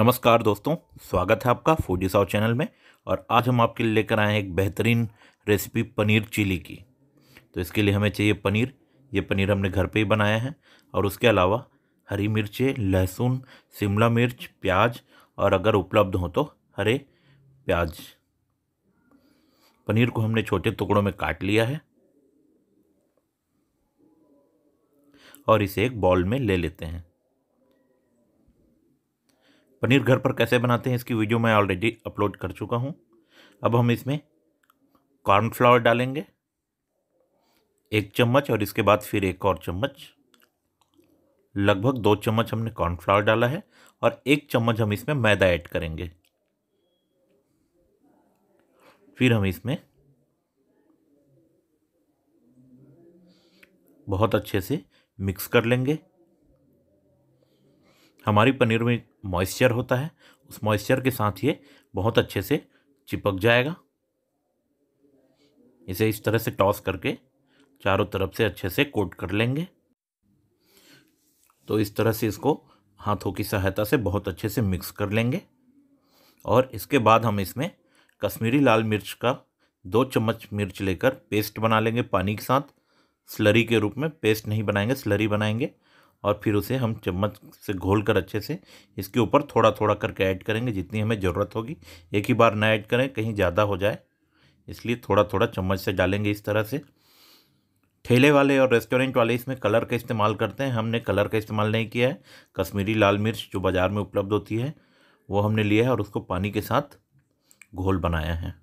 नमस्कार दोस्तों स्वागत है आपका फूडी साव चैनल में और आज हम आपके लिए लेकर आए हैं एक बेहतरीन रेसिपी पनीर चिली की तो इसके लिए हमें चाहिए पनीर ये पनीर हमने घर पे ही बनाया है और उसके अलावा हरी मिर्चें लहसुन शिमला मिर्च प्याज और अगर उपलब्ध हो तो हरे प्याज पनीर को हमने छोटे टुकड़ों में काट लिया है और इसे एक बॉल में ले लेते हैं पनीर घर पर कैसे बनाते हैं इसकी वीडियो मैं ऑलरेडी अपलोड कर चुका हूँ अब हम इसमें कॉर्नफ्लावर डालेंगे एक चम्मच और इसके बाद फिर एक और चम्मच लगभग दो चम्मच हमने कॉर्नफ्लावर डाला है और एक चम्मच हम इसमें मैदा ऐड करेंगे फिर हम इसमें बहुत अच्छे से मिक्स कर लेंगे हमारी पनीर में मॉइस्चर होता है उस मॉइस्चर के साथ ये बहुत अच्छे से चिपक जाएगा इसे इस तरह से टॉस करके चारों तरफ से अच्छे से कोट कर लेंगे तो इस तरह से इसको हाथों की सहायता से बहुत अच्छे से मिक्स कर लेंगे और इसके बाद हम इसमें कश्मीरी लाल मिर्च का दो चम्मच मिर्च लेकर पेस्ट बना लेंगे पानी के साथ स्लरी के रूप में पेस्ट नहीं बनाएंगे स्लरी बनाएंगे और फिर उसे हम चम्मच से घोल कर अच्छे से इसके ऊपर थोड़ा थोड़ा करके ऐड करेंगे जितनी हमें ज़रूरत होगी एक ही बार ना ऐड करें कहीं ज़्यादा हो जाए इसलिए थोड़ा थोड़ा चम्मच से डालेंगे इस तरह से ठेले वाले और रेस्टोरेंट वाले इसमें कलर का इस्तेमाल करते हैं हमने कलर का इस्तेमाल नहीं किया है कश्मीरी लाल मिर्च जो बाज़ार में उपलब्ध होती है वो हमने लिया है और उसको पानी के साथ घोल बनाया है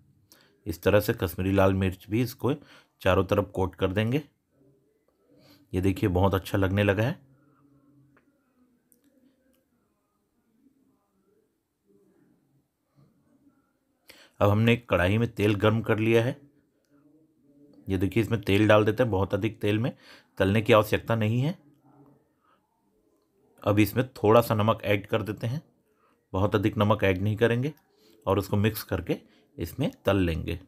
इस तरह से कश्मीरी लाल मिर्च भी इसको चारों तरफ कोट कर देंगे ये देखिए बहुत अच्छा लगने लगा है अब हमने कढ़ाई में तेल गर्म कर लिया है ये देखिए इसमें तेल डाल देते हैं बहुत अधिक तेल में तलने की आवश्यकता नहीं है अब इसमें थोड़ा सा नमक ऐड कर देते हैं बहुत अधिक नमक ऐड नहीं करेंगे और उसको मिक्स करके इसमें तल लेंगे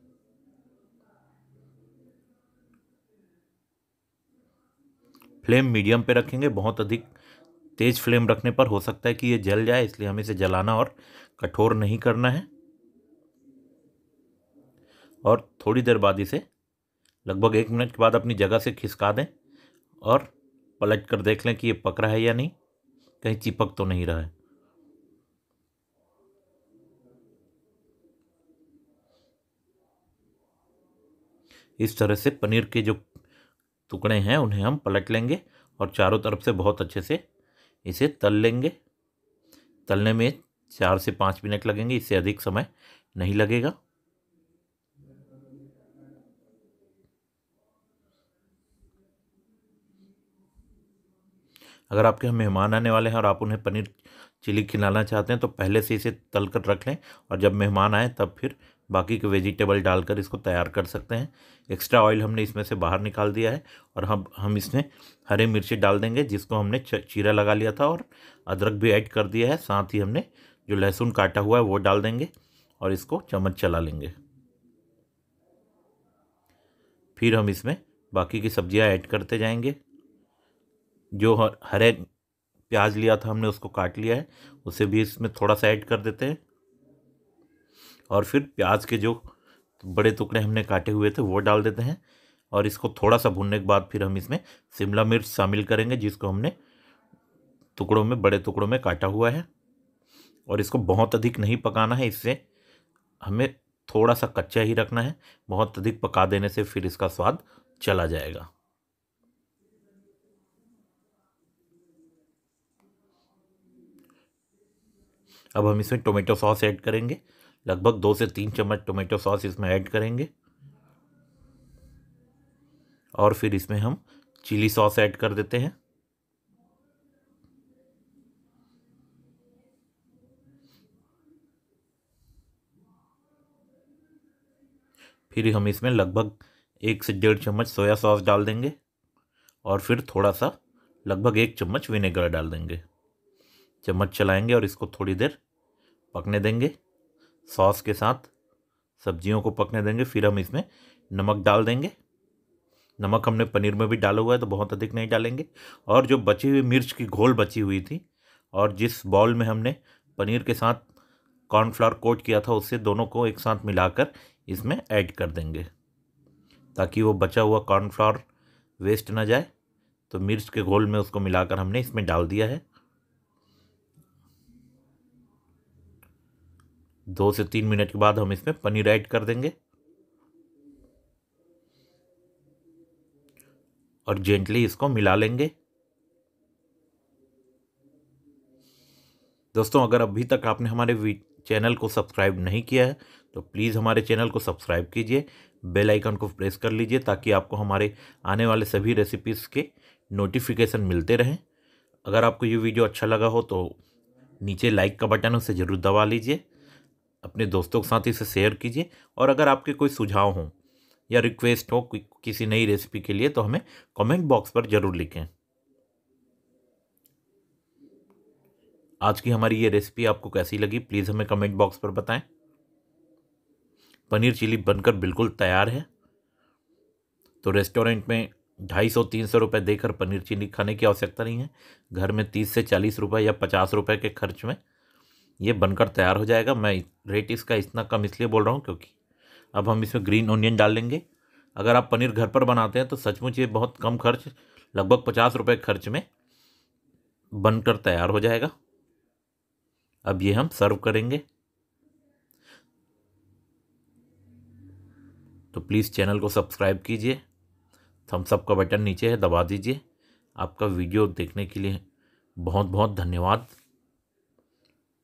फ्लेम मीडियम पे रखेंगे बहुत अधिक तेज़ फ्लेम रखने पर हो सकता है कि ये जल जाए इसलिए हमें इसे जलाना और कठोर नहीं करना है और थोड़ी देर बाद इसे लगभग एक मिनट के बाद अपनी जगह से खिसका दें और पलट कर देख लें कि ये पक रहा है या नहीं कहीं चिपक तो नहीं रहा है इस तरह से पनीर के जो टुकड़े हैं उन्हें हम पलट लेंगे और चारों तरफ से बहुत अच्छे से इसे तल लेंगे तलने में चार से पाँच मिनट लगेंगे इससे अधिक समय नहीं लगेगा अगर आपके यहाँ मेहमान आने वाले हैं और आप उन्हें पनीर चिली खिलाना चाहते हैं तो पहले से इसे तल कर रख लें और जब मेहमान आएँ तब फिर बाकी के वेजिटेबल डालकर इसको तैयार कर सकते हैं एक्स्ट्रा ऑयल हमने इसमें से बाहर निकाल दिया है और हम हम इसमें हरे मिर्ची डाल देंगे जिसको हमने चीरा लगा लिया था और अदरक भी ऐड कर दिया है साथ ही हमने जो लहसुन काटा हुआ है वो डाल देंगे और इसको चम्मच चला लेंगे फिर हम इसमें बाकी की सब्जियां ऐड करते जाएंगे जो हरे प्याज लिया था हमने उसको काट लिया है उसे भी इसमें थोड़ा सा ऐड कर देते हैं और फिर प्याज के जो बड़े टुकड़े हमने काटे हुए थे वो डाल देते हैं और इसको थोड़ा सा भुनने के बाद फिर हम इसमें शिमला मिर्च शामिल करेंगे जिसको हमने टुकड़ों में बड़े टुकड़ों में काटा हुआ है और इसको बहुत अधिक नहीं पकाना है इससे हमें थोड़ा सा कच्चा ही रखना है बहुत अधिक पका देने से फिर इसका स्वाद चला जाएगा अब हम इसमें टोमेटो सॉस ऐड करेंगे लगभग दो से तीन चम्मच टोमेटो सॉस इसमें ऐड करेंगे और फिर इसमें हम चिली सॉस ऐड कर देते हैं फिर हम इसमें लगभग एक से डेढ़ चम्मच सोया सॉस डाल देंगे और फिर थोड़ा सा लगभग एक चम्मच विनेगर डाल देंगे चम्मच चलाएंगे और इसको थोड़ी देर पकने देंगे सॉस के साथ सब्जियों को पकने देंगे फिर हम इसमें नमक डाल देंगे नमक हमने पनीर में भी डाला हुआ है तो बहुत अधिक नहीं डालेंगे और जो बची हुई मिर्च की घोल बची हुई थी और जिस बॉल में हमने पनीर के साथ कॉर्नफ्लावर कोट किया था उससे दोनों को एक साथ मिलाकर इसमें ऐड कर देंगे ताकि वो बचा हुआ कॉर्नफ्लावर वेस्ट ना जाए तो मिर्च के घोल में उसको मिलाकर हमने इसमें डाल दिया है दो से तीन मिनट के बाद हम इसमें पनीर ऐड कर देंगे और जेंटली इसको मिला लेंगे दोस्तों अगर अभी तक आपने हमारे चैनल को सब्सक्राइब नहीं किया है तो प्लीज़ हमारे चैनल को सब्सक्राइब कीजिए बेल आइकन को प्रेस कर लीजिए ताकि आपको हमारे आने वाले सभी रेसिपीज़ के नोटिफिकेशन मिलते रहें अगर आपको ये वीडियो अच्छा लगा हो तो नीचे लाइक का बटन उसे ज़रूर दबा लीजिए अपने दोस्तों के साथ इसे शेयर कीजिए और अगर आपके कोई सुझाव हों या रिक्वेस्ट हो किसी नई रेसिपी के लिए तो हमें कमेंट बॉक्स पर ज़रूर लिखें आज की हमारी ये रेसिपी आपको कैसी लगी प्लीज़ हमें कमेंट बॉक्स पर बताएं पनीर चिली बनकर बिल्कुल तैयार है तो रेस्टोरेंट में ढाई सौ तीन सौ रुपये देकर पनीर चिली खाने की आवश्यकता नहीं है घर में तीस से चालीस रुपये या पचास रुपये के खर्च में ये बनकर तैयार हो जाएगा मैं रेट इसका इतना कम इसलिए बोल रहा हूँ क्योंकि अब हम इसमें ग्रीन ओनियन डाल लेंगे अगर आप पनीर घर पर बनाते हैं तो सचमुच ये बहुत कम खर्च लगभग पचास रुपये खर्च में बनकर तैयार हो जाएगा अब ये हम सर्व करेंगे तो प्लीज़ चैनल को सब्सक्राइब कीजिए थम्स सब का बटन नीचे है दबा दीजिए आपका वीडियो देखने के लिए बहुत बहुत धन्यवाद